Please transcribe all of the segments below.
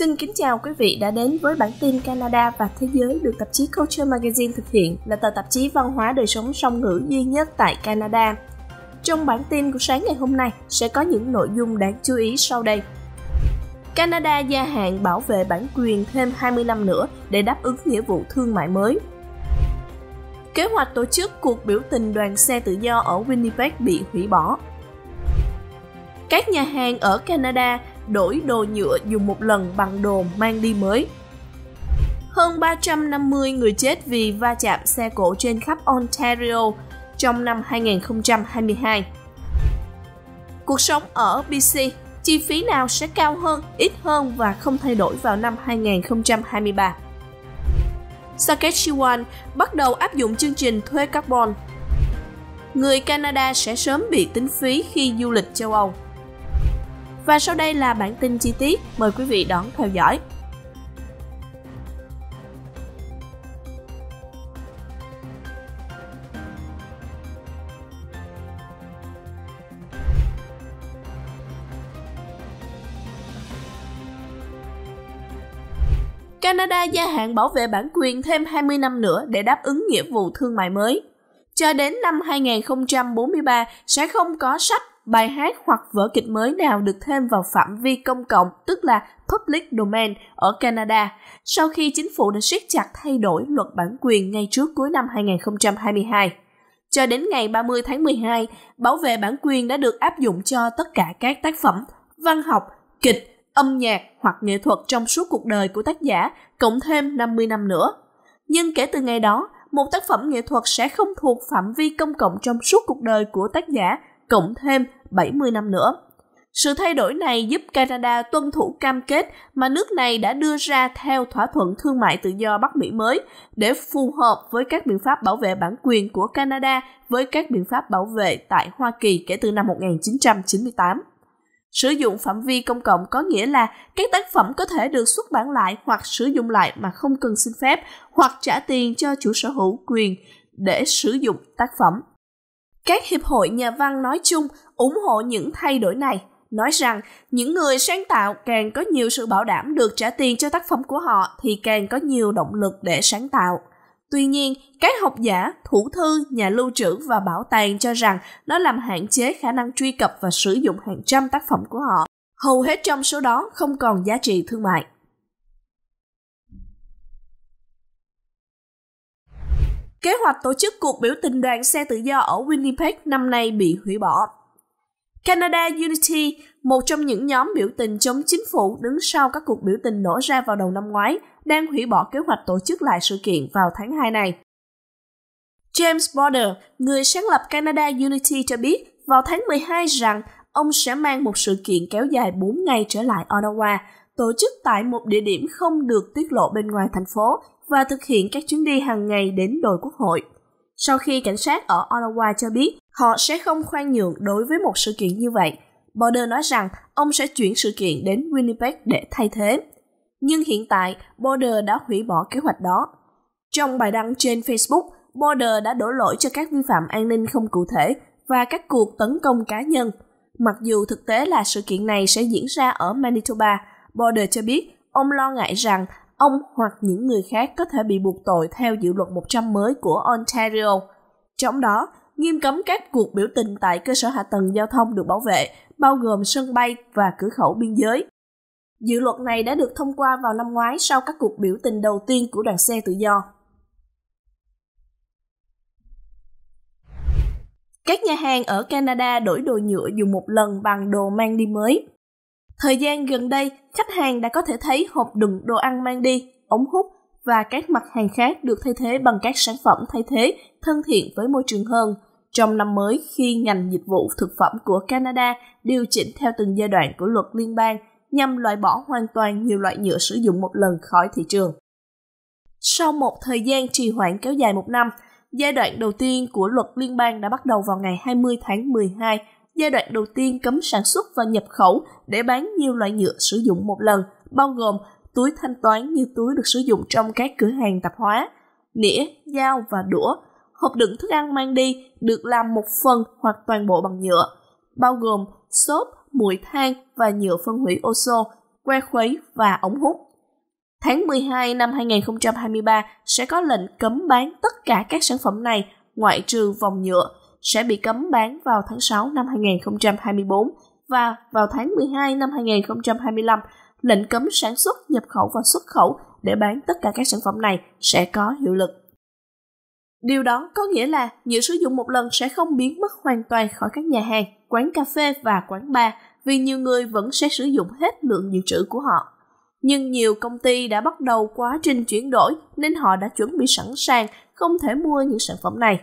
Xin kính chào quý vị đã đến với bản tin Canada và Thế giới được tạp chí Culture Magazine thực hiện là tờ tạp chí văn hóa đời sống song ngữ duy nhất tại Canada. Trong bản tin của sáng ngày hôm nay sẽ có những nội dung đáng chú ý sau đây. Canada gia hạn bảo vệ bản quyền thêm 20 năm nữa để đáp ứng nghĩa vụ thương mại mới. Kế hoạch tổ chức cuộc biểu tình đoàn xe tự do ở Winnipeg bị hủy bỏ. Các nhà hàng ở Canada đổi đồ nhựa dùng một lần bằng đồ mang đi mới. Hơn 350 người chết vì va chạm xe cổ trên khắp Ontario trong năm 2022. Cuộc sống ở BC, chi phí nào sẽ cao hơn, ít hơn và không thay đổi vào năm 2023. Saskatchewan bắt đầu áp dụng chương trình thuế carbon. Người Canada sẽ sớm bị tính phí khi du lịch châu Âu. Và sau đây là bản tin chi tiết, mời quý vị đón theo dõi. Canada gia hạn bảo vệ bản quyền thêm 20 năm nữa để đáp ứng nghĩa vụ thương mại mới. Cho đến năm 2043 sẽ không có sách bài hát hoặc vở kịch mới nào được thêm vào phạm vi công cộng, tức là public domain ở Canada, sau khi chính phủ đã siết chặt thay đổi luật bản quyền ngay trước cuối năm 2022. Cho đến ngày 30 tháng 12, bảo vệ bản quyền đã được áp dụng cho tất cả các tác phẩm văn học, kịch, âm nhạc hoặc nghệ thuật trong suốt cuộc đời của tác giả, cộng thêm 50 năm nữa. Nhưng kể từ ngày đó, một tác phẩm nghệ thuật sẽ không thuộc phạm vi công cộng trong suốt cuộc đời của tác giả, cộng thêm 70 năm nữa. Sự thay đổi này giúp Canada tuân thủ cam kết mà nước này đã đưa ra theo thỏa thuận thương mại tự do Bắc Mỹ mới để phù hợp với các biện pháp bảo vệ bản quyền của Canada với các biện pháp bảo vệ tại Hoa Kỳ kể từ năm 1998. Sử dụng phạm vi công cộng có nghĩa là các tác phẩm có thể được xuất bản lại hoặc sử dụng lại mà không cần xin phép hoặc trả tiền cho chủ sở hữu quyền để sử dụng tác phẩm. Các hiệp hội nhà văn nói chung ủng hộ những thay đổi này, nói rằng những người sáng tạo càng có nhiều sự bảo đảm được trả tiền cho tác phẩm của họ thì càng có nhiều động lực để sáng tạo. Tuy nhiên, các học giả, thủ thư, nhà lưu trữ và bảo tàng cho rằng nó làm hạn chế khả năng truy cập và sử dụng hàng trăm tác phẩm của họ. Hầu hết trong số đó không còn giá trị thương mại. Kế hoạch tổ chức cuộc biểu tình đoàn xe tự do ở Winnipeg năm nay bị hủy bỏ. Canada Unity, một trong những nhóm biểu tình chống chính phủ đứng sau các cuộc biểu tình nổ ra vào đầu năm ngoái, đang hủy bỏ kế hoạch tổ chức lại sự kiện vào tháng 2 này. James Border, người sáng lập Canada Unity cho biết vào tháng 12 rằng ông sẽ mang một sự kiện kéo dài 4 ngày trở lại Ottawa, tổ chức tại một địa điểm không được tiết lộ bên ngoài thành phố và thực hiện các chuyến đi hàng ngày đến đồi quốc hội. Sau khi cảnh sát ở Ottawa cho biết họ sẽ không khoan nhượng đối với một sự kiện như vậy, Border nói rằng ông sẽ chuyển sự kiện đến Winnipeg để thay thế. Nhưng hiện tại, Border đã hủy bỏ kế hoạch đó. Trong bài đăng trên Facebook, Border đã đổ lỗi cho các vi phạm an ninh không cụ thể và các cuộc tấn công cá nhân. Mặc dù thực tế là sự kiện này sẽ diễn ra ở Manitoba, Border cho biết ông lo ngại rằng ông hoặc những người khác có thể bị buộc tội theo dự luật 100 mới của Ontario. Trong đó, nghiêm cấm các cuộc biểu tình tại cơ sở hạ tầng giao thông được bảo vệ, bao gồm sân bay và cửa khẩu biên giới. Dự luật này đã được thông qua vào năm ngoái sau các cuộc biểu tình đầu tiên của đoàn xe tự do. Các nhà hàng ở Canada đổi đồ nhựa dùng một lần bằng đồ mang đi mới. Thời gian gần đây, khách hàng đã có thể thấy hộp đựng đồ ăn mang đi, ống hút và các mặt hàng khác được thay thế bằng các sản phẩm thay thế thân thiện với môi trường hơn. Trong năm mới khi ngành dịch vụ thực phẩm của Canada điều chỉnh theo từng giai đoạn của luật liên bang nhằm loại bỏ hoàn toàn nhiều loại nhựa sử dụng một lần khỏi thị trường. Sau một thời gian trì hoãn kéo dài một năm, giai đoạn đầu tiên của luật liên bang đã bắt đầu vào ngày 20 tháng 12 giai đoạn đầu tiên cấm sản xuất và nhập khẩu để bán nhiều loại nhựa sử dụng một lần, bao gồm túi thanh toán như túi được sử dụng trong các cửa hàng tạp hóa, nĩa, dao và đũa. Hộp đựng thức ăn mang đi được làm một phần hoặc toàn bộ bằng nhựa, bao gồm xốp, mũi than và nhựa phân hủy ô xô, que khuấy và ống hút. Tháng 12 năm 2023 sẽ có lệnh cấm bán tất cả các sản phẩm này ngoại trừ vòng nhựa sẽ bị cấm bán vào tháng 6 năm 2024 và vào tháng 12 năm 2025, lệnh cấm sản xuất, nhập khẩu và xuất khẩu để bán tất cả các sản phẩm này sẽ có hiệu lực. Điều đó có nghĩa là nhựa sử dụng một lần sẽ không biến mất hoàn toàn khỏi các nhà hàng, quán cà phê và quán bar vì nhiều người vẫn sẽ sử dụng hết lượng dự trữ của họ. Nhưng nhiều công ty đã bắt đầu quá trình chuyển đổi nên họ đã chuẩn bị sẵn sàng không thể mua những sản phẩm này.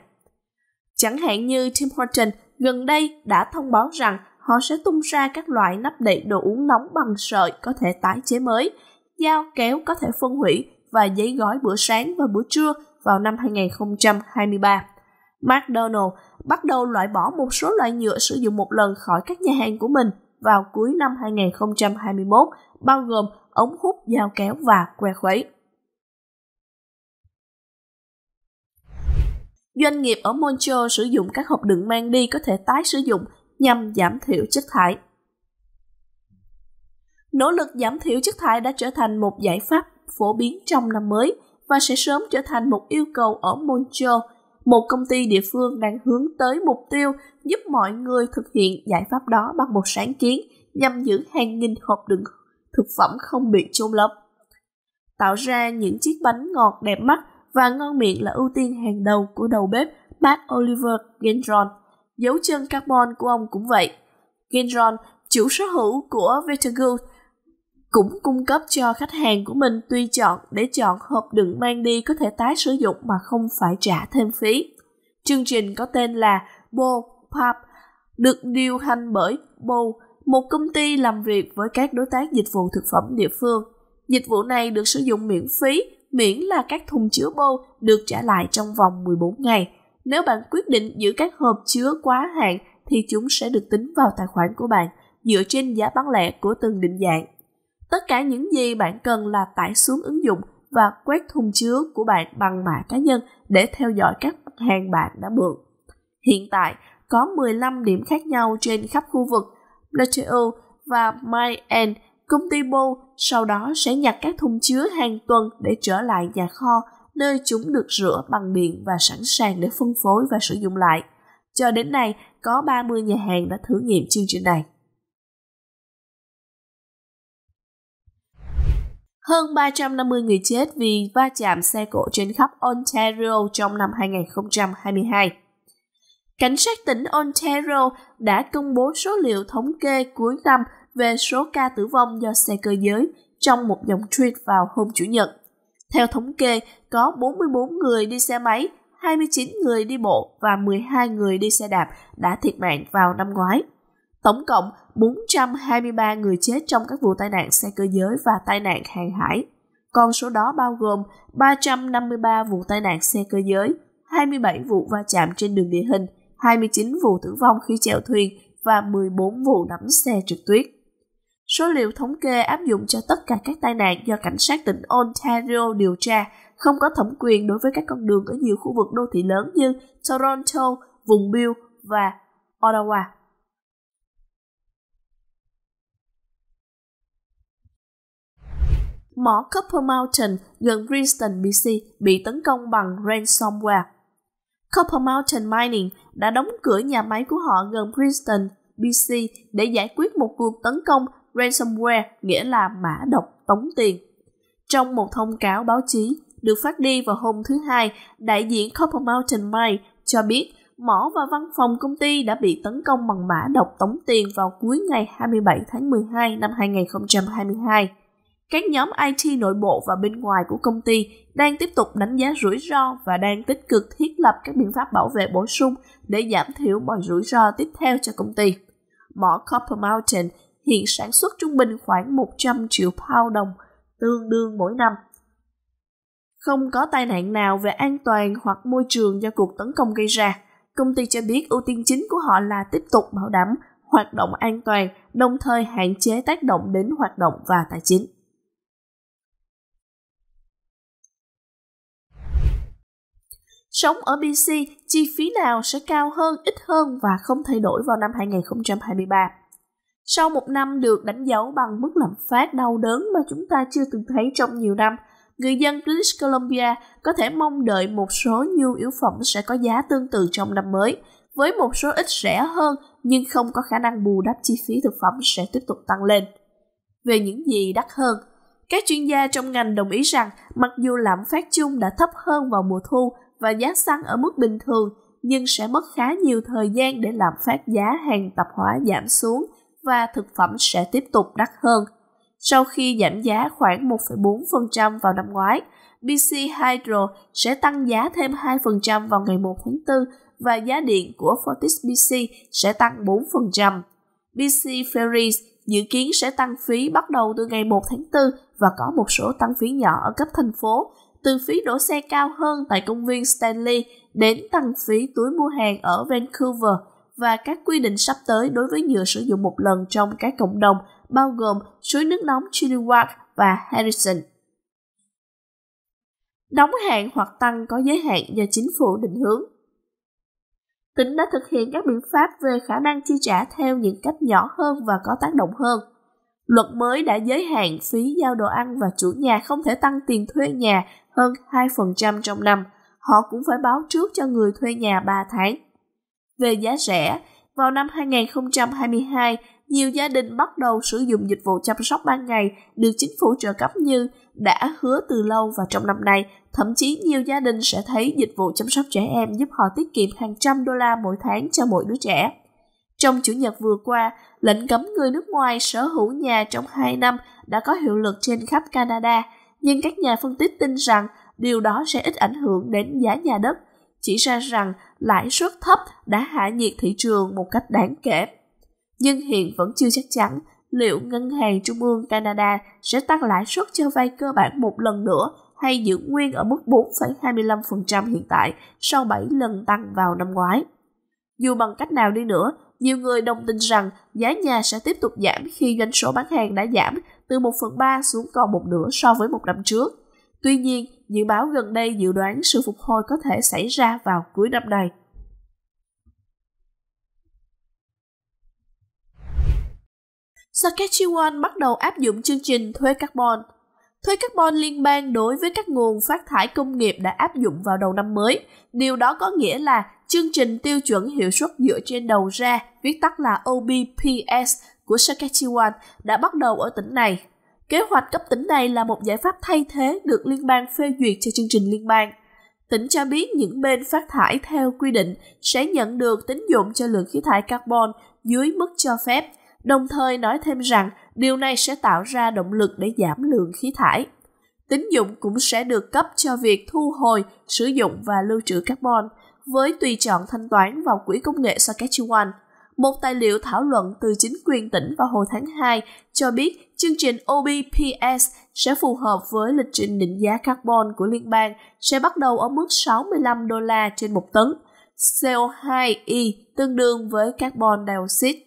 Chẳng hạn như Tim Hortons gần đây đã thông báo rằng họ sẽ tung ra các loại nắp đậy đồ uống nóng bằng sợi có thể tái chế mới, dao kéo có thể phân hủy và giấy gói bữa sáng và bữa trưa vào năm 2023. McDonald bắt đầu loại bỏ một số loại nhựa sử dụng một lần khỏi các nhà hàng của mình vào cuối năm 2021, bao gồm ống hút, dao kéo và que khuấy. Doanh nghiệp ở Montreal sử dụng các hộp đựng mang đi có thể tái sử dụng nhằm giảm thiểu chất thải. Nỗ lực giảm thiểu chất thải đã trở thành một giải pháp phổ biến trong năm mới và sẽ sớm trở thành một yêu cầu ở Montreal, một công ty địa phương đang hướng tới mục tiêu giúp mọi người thực hiện giải pháp đó bằng một sáng kiến nhằm giữ hàng nghìn hộp đựng thực phẩm không bị chôn lấp. Tạo ra những chiếc bánh ngọt đẹp mắt và ngon miệng là ưu tiên hàng đầu của đầu bếp Pat Oliver Gendron. Dấu chân carbon của ông cũng vậy. Gendron, chủ sở hữu của Vitagood, cũng cung cấp cho khách hàng của mình tùy chọn để chọn hộp đựng mang đi có thể tái sử dụng mà không phải trả thêm phí. Chương trình có tên là Bo Pub, được điều hành bởi Bo, một công ty làm việc với các đối tác dịch vụ thực phẩm địa phương. Dịch vụ này được sử dụng miễn phí miễn là các thùng chứa bô được trả lại trong vòng 14 ngày. Nếu bạn quyết định giữ các hộp chứa quá hạn thì chúng sẽ được tính vào tài khoản của bạn dựa trên giá bán lẻ của từng định dạng. Tất cả những gì bạn cần là tải xuống ứng dụng và quét thùng chứa của bạn bằng mã cá nhân để theo dõi các hàng bạn đã mượn. Hiện tại, có 15 điểm khác nhau trên khắp khu vực Plateau và MyN. Công ty Mo sau đó sẽ nhặt các thùng chứa hàng tuần để trở lại nhà kho, nơi chúng được rửa bằng điện và sẵn sàng để phân phối và sử dụng lại. Cho đến nay, có 30 nhà hàng đã thử nghiệm chương trình này. Hơn 350 người chết vì va chạm xe cộ trên khắp Ontario trong năm 2022. Cảnh sát tỉnh Ontario đã công bố số liệu thống kê cuối năm về số ca tử vong do xe cơ giới trong một dòng tweet vào hôm Chủ nhật. Theo thống kê, có 44 người đi xe máy, 29 người đi bộ và 12 người đi xe đạp đã thiệt mạng vào năm ngoái. Tổng cộng 423 người chết trong các vụ tai nạn xe cơ giới và tai nạn hàng hải. Con số đó bao gồm 353 vụ tai nạn xe cơ giới, 27 vụ va chạm trên đường địa hình, 29 vụ tử vong khi chèo thuyền và 14 vụ đắm xe trượt tuyết. Số liệu thống kê áp dụng cho tất cả các tai nạn do cảnh sát tỉnh Ontario điều tra không có thẩm quyền đối với các con đường ở nhiều khu vực đô thị lớn như Toronto, vùng Bill và Ottawa. Mỏ Copper Mountain gần Princeton, BC bị tấn công bằng ransomware. Copper Mountain Mining đã đóng cửa nhà máy của họ gần Princeton, BC để giải quyết một cuộc tấn công ransomware nghĩa là mã độc tống tiền. Trong một thông cáo báo chí được phát đi vào hôm thứ Hai, đại diện Copper Mountain Mine cho biết mỏ và văn phòng công ty đã bị tấn công bằng mã độc tống tiền vào cuối ngày 27 tháng 12 năm 2022. Các nhóm IT nội bộ và bên ngoài của công ty đang tiếp tục đánh giá rủi ro và đang tích cực thiết lập các biện pháp bảo vệ bổ sung để giảm thiểu mọi rủi ro tiếp theo cho công ty. Mỏ Copper Mountain hiện sản xuất trung bình khoảng 100 triệu pound đồng, tương đương mỗi năm. Không có tai nạn nào về an toàn hoặc môi trường do cuộc tấn công gây ra. Công ty cho biết ưu tiên chính của họ là tiếp tục bảo đảm hoạt động an toàn, đồng thời hạn chế tác động đến hoạt động và tài chính. Sống ở BC, chi phí nào sẽ cao hơn, ít hơn và không thay đổi vào năm 2023? Sau một năm được đánh dấu bằng mức lạm phát đau đớn mà chúng ta chưa từng thấy trong nhiều năm, người dân British Columbia có thể mong đợi một số nhu yếu phẩm sẽ có giá tương tự trong năm mới, với một số ít rẻ hơn nhưng không có khả năng bù đắp chi phí thực phẩm sẽ tiếp tục tăng lên. Về những gì đắt hơn, các chuyên gia trong ngành đồng ý rằng mặc dù lạm phát chung đã thấp hơn vào mùa thu và giá xăng ở mức bình thường, nhưng sẽ mất khá nhiều thời gian để lạm phát giá hàng tạp hóa giảm xuống – và thực phẩm sẽ tiếp tục đắt hơn. Sau khi giảm giá khoảng 1,4% vào năm ngoái, BC Hydro sẽ tăng giá thêm 2% vào ngày 1 tháng 4 và giá điện của Fortis BC sẽ tăng 4%. BC Ferries dự kiến sẽ tăng phí bắt đầu từ ngày 1 tháng 4 và có một số tăng phí nhỏ ở cấp thành phố, từ phí đổ xe cao hơn tại công viên Stanley đến tăng phí túi mua hàng ở Vancouver và các quy định sắp tới đối với nhựa sử dụng một lần trong các cộng đồng, bao gồm suối nước nóng Chilliwack và Harrison. Đóng hạn hoặc tăng có giới hạn do chính phủ định hướng. Tỉnh đã thực hiện các biện pháp về khả năng chi trả theo những cách nhỏ hơn và có tác động hơn. Luật mới đã giới hạn phí giao đồ ăn và chủ nhà không thể tăng tiền thuê nhà hơn 2% trong năm. Họ cũng phải báo trước cho người thuê nhà 3 tháng về giá rẻ. Vào năm 2022, nhiều gia đình bắt đầu sử dụng dịch vụ chăm sóc ban ngày được chính phủ trợ cấp như đã hứa từ lâu và trong năm nay, thậm chí nhiều gia đình sẽ thấy dịch vụ chăm sóc trẻ em giúp họ tiết kiệm hàng trăm đô la mỗi tháng cho mỗi đứa trẻ. Trong chủ nhật vừa qua, lệnh cấm người nước ngoài sở hữu nhà trong 2 năm đã có hiệu lực trên khắp Canada, nhưng các nhà phân tích tin rằng điều đó sẽ ít ảnh hưởng đến giá nhà đất chỉ ra rằng lãi suất thấp đã hạ nhiệt thị trường một cách đáng kể. Nhưng hiện vẫn chưa chắc chắn liệu Ngân hàng Trung ương Canada sẽ tăng lãi suất cho vay cơ bản một lần nữa hay giữ nguyên ở mức 4,25% hiện tại sau 7 lần tăng vào năm ngoái. Dù bằng cách nào đi nữa, nhiều người đồng tin rằng giá nhà sẽ tiếp tục giảm khi doanh số bán hàng đã giảm từ 1 phần 3 xuống còn một nửa so với một năm trước. Tuy nhiên, dự báo gần đây dự đoán sự phục hồi có thể xảy ra vào cuối năm này. Saskatchewan bắt đầu áp dụng chương trình thuế carbon. Thuế carbon liên bang đối với các nguồn phát thải công nghiệp đã áp dụng vào đầu năm mới. Điều đó có nghĩa là chương trình tiêu chuẩn hiệu suất dựa trên đầu ra, viết tắt là OBPS của Saskatchewan đã bắt đầu ở tỉnh này Kế hoạch cấp tỉnh này là một giải pháp thay thế được liên bang phê duyệt cho chương trình liên bang. Tỉnh cho biết những bên phát thải theo quy định sẽ nhận được tín dụng cho lượng khí thải carbon dưới mức cho phép, đồng thời nói thêm rằng điều này sẽ tạo ra động lực để giảm lượng khí thải. Tín dụng cũng sẽ được cấp cho việc thu hồi, sử dụng và lưu trữ carbon với tùy chọn thanh toán vào Quỹ Công nghệ Saskatchewan. Một tài liệu thảo luận từ chính quyền tỉnh vào hồi tháng 2 cho biết chương trình OBPS sẽ phù hợp với lịch trình định giá carbon của liên bang sẽ bắt đầu ở mức 65 đô la trên một tấn, CO2e tương đương với carbon dioxide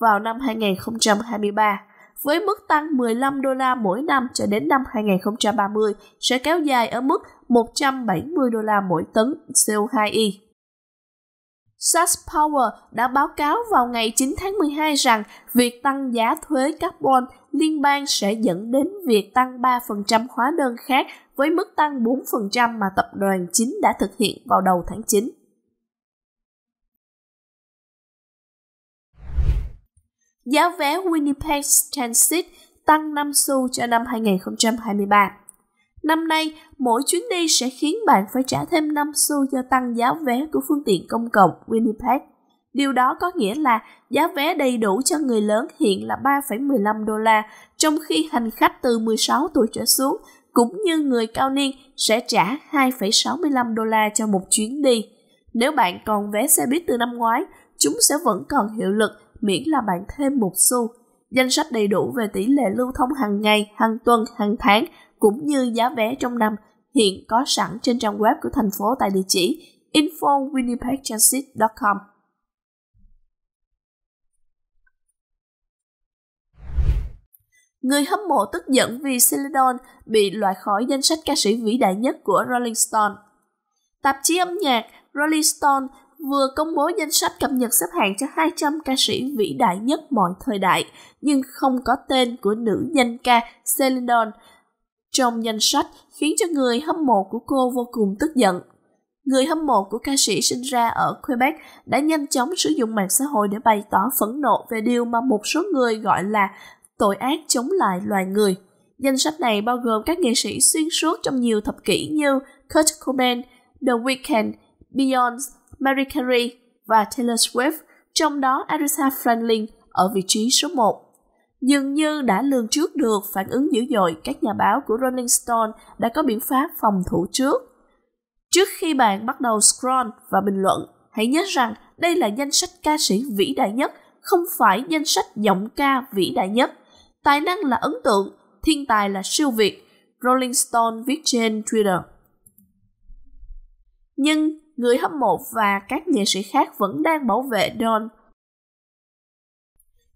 vào năm 2023 với mức tăng 15 đô la mỗi năm cho đến năm 2030 sẽ kéo dài ở mức 170 đô la mỗi tấn CO2e. Sars Power đã báo cáo vào ngày 9 tháng 12 rằng việc tăng giá thuế carbon liên bang sẽ dẫn đến việc tăng 3% hóa đơn khác với mức tăng 4% mà tập đoàn chính đã thực hiện vào đầu tháng 9. Giá vé Winnipeg Transit tăng 5 xu cho năm 2023. Năm nay, mỗi chuyến đi sẽ khiến bạn phải trả thêm 5 xu do tăng giá vé của phương tiện công cộng Winnipeg. Điều đó có nghĩa là giá vé đầy đủ cho người lớn hiện là 3,15 đô la, trong khi hành khách từ 16 tuổi trở xuống cũng như người cao niên sẽ trả 2,65 đô la cho một chuyến đi. Nếu bạn còn vé xe buýt từ năm ngoái, chúng sẽ vẫn còn hiệu lực miễn là bạn thêm một xu. Danh sách đầy đủ về tỷ lệ lưu thông hàng ngày, hàng tuần, hàng tháng cũng như giá vé trong năm hiện có sẵn trên trang web của thành phố tại địa chỉ info.winnipegtransit.com. Người hâm mộ tức giận vì Celadon bị loại khỏi danh sách ca sĩ vĩ đại nhất của Rolling Stone. Tạp chí âm nhạc Rolling Stone vừa công bố danh sách cập nhật xếp hạng cho 200 ca sĩ vĩ đại nhất mọi thời đại, nhưng không có tên của nữ danh ca Celine Dion trong danh sách khiến cho người hâm mộ của cô vô cùng tức giận. Người hâm mộ của ca sĩ sinh ra ở Quebec đã nhanh chóng sử dụng mạng xã hội để bày tỏ phẫn nộ về điều mà một số người gọi là tội ác chống lại loài người. Danh sách này bao gồm các nghệ sĩ xuyên suốt trong nhiều thập kỷ như Kurt Cobain, The Weeknd, Beyoncé, Mariah Carey và Taylor Swift, trong đó Aretha Franklin ở vị trí số 1. Dường như đã lường trước được phản ứng dữ dội, các nhà báo của Rolling Stone đã có biện pháp phòng thủ trước. Trước khi bạn bắt đầu scroll và bình luận, hãy nhớ rằng đây là danh sách ca sĩ vĩ đại nhất, không phải danh sách giọng ca vĩ đại nhất. Tài năng là ấn tượng, thiên tài là siêu việt, Rolling Stone viết trên Twitter. Nhưng người hâm mộ và các nghệ sĩ khác vẫn đang bảo vệ Don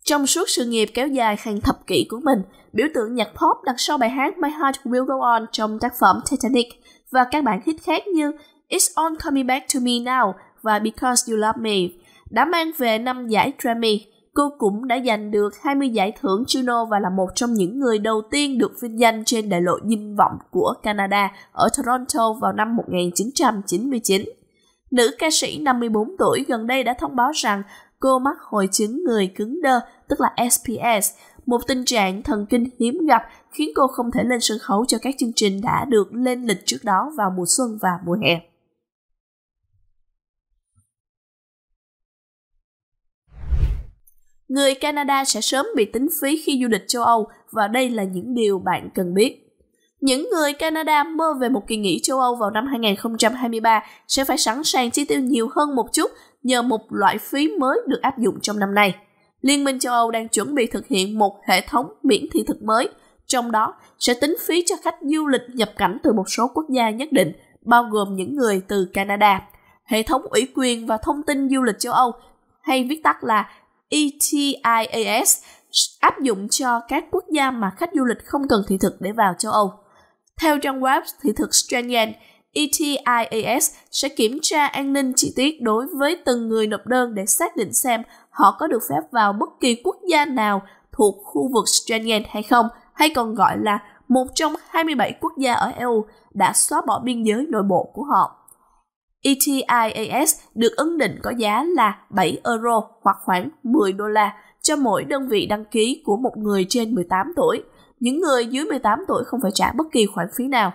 trong suốt sự nghiệp kéo dài hàng thập kỷ của mình, biểu tượng nhạc pop đặt sau bài hát My Heart Will Go On trong tác phẩm Titanic và các bản hit khác như It's All Coming Back To Me Now và Because You Love Me đã mang về năm giải Grammy. Cô cũng đã giành được 20 giải thưởng Juno và là một trong những người đầu tiên được vinh danh trên đại lộ dinh vọng của Canada ở Toronto vào năm 1999. Nữ ca sĩ 54 tuổi gần đây đã thông báo rằng cô mắc hội chứng người cứng đơ, tức là SPS, một tình trạng thần kinh hiếm gặp khiến cô không thể lên sân khấu cho các chương trình đã được lên lịch trước đó vào mùa xuân và mùa hè. Người Canada sẽ sớm bị tính phí khi du lịch châu Âu và đây là những điều bạn cần biết. Những người Canada mơ về một kỳ nghỉ châu Âu vào năm 2023 sẽ phải sẵn sàng chi tiêu nhiều hơn một chút nhờ một loại phí mới được áp dụng trong năm nay. Liên minh châu Âu đang chuẩn bị thực hiện một hệ thống miễn thị thực mới, trong đó sẽ tính phí cho khách du lịch nhập cảnh từ một số quốc gia nhất định, bao gồm những người từ Canada. Hệ thống ủy quyền và thông tin du lịch châu Âu, hay viết tắt là ETIAS, áp dụng cho các quốc gia mà khách du lịch không cần thị thực để vào châu Âu. Theo trang web thị thực Schengen, ETIAS sẽ kiểm tra an ninh chi tiết đối với từng người nộp đơn để xác định xem họ có được phép vào bất kỳ quốc gia nào thuộc khu vực Schengen hay không, hay còn gọi là một trong 27 quốc gia ở EU đã xóa bỏ biên giới nội bộ của họ. ETIAS được ấn định có giá là 7 euro hoặc khoảng 10 đô la cho mỗi đơn vị đăng ký của một người trên 18 tuổi. Những người dưới 18 tuổi không phải trả bất kỳ khoản phí nào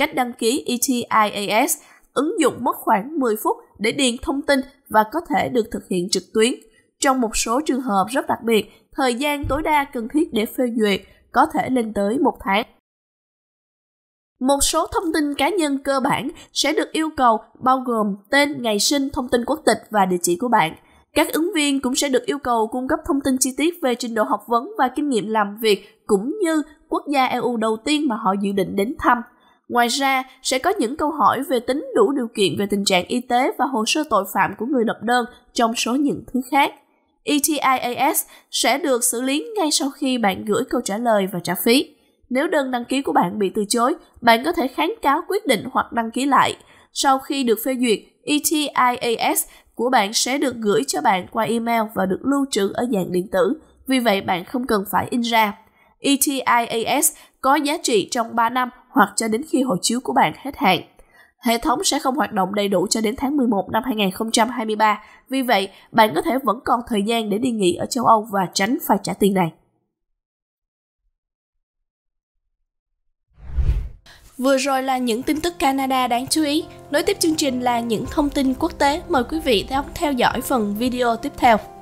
cách đăng ký ETIAS. Ứng dụng mất khoảng 10 phút để điền thông tin và có thể được thực hiện trực tuyến. Trong một số trường hợp rất đặc biệt, thời gian tối đa cần thiết để phê duyệt có thể lên tới một tháng. Một số thông tin cá nhân cơ bản sẽ được yêu cầu bao gồm tên, ngày sinh, thông tin quốc tịch và địa chỉ của bạn. Các ứng viên cũng sẽ được yêu cầu cung cấp thông tin chi tiết về trình độ học vấn và kinh nghiệm làm việc cũng như quốc gia EU đầu tiên mà họ dự định đến thăm. Ngoài ra, sẽ có những câu hỏi về tính đủ điều kiện về tình trạng y tế và hồ sơ tội phạm của người nộp đơn trong số những thứ khác. ETIAS sẽ được xử lý ngay sau khi bạn gửi câu trả lời và trả phí. Nếu đơn đăng ký của bạn bị từ chối, bạn có thể kháng cáo quyết định hoặc đăng ký lại. Sau khi được phê duyệt, ETIAS của bạn sẽ được gửi cho bạn qua email và được lưu trữ ở dạng điện tử, vì vậy bạn không cần phải in ra. ETIAS có giá trị trong 3 năm hoặc cho đến khi hộ chiếu của bạn hết hạn. Hệ thống sẽ không hoạt động đầy đủ cho đến tháng 11 năm 2023, vì vậy bạn có thể vẫn còn thời gian để đi nghỉ ở châu Âu và tránh phải trả tiền này. Vừa rồi là những tin tức Canada đáng chú ý. Nối tiếp chương trình là những thông tin quốc tế. Mời quý vị theo dõi phần video tiếp theo.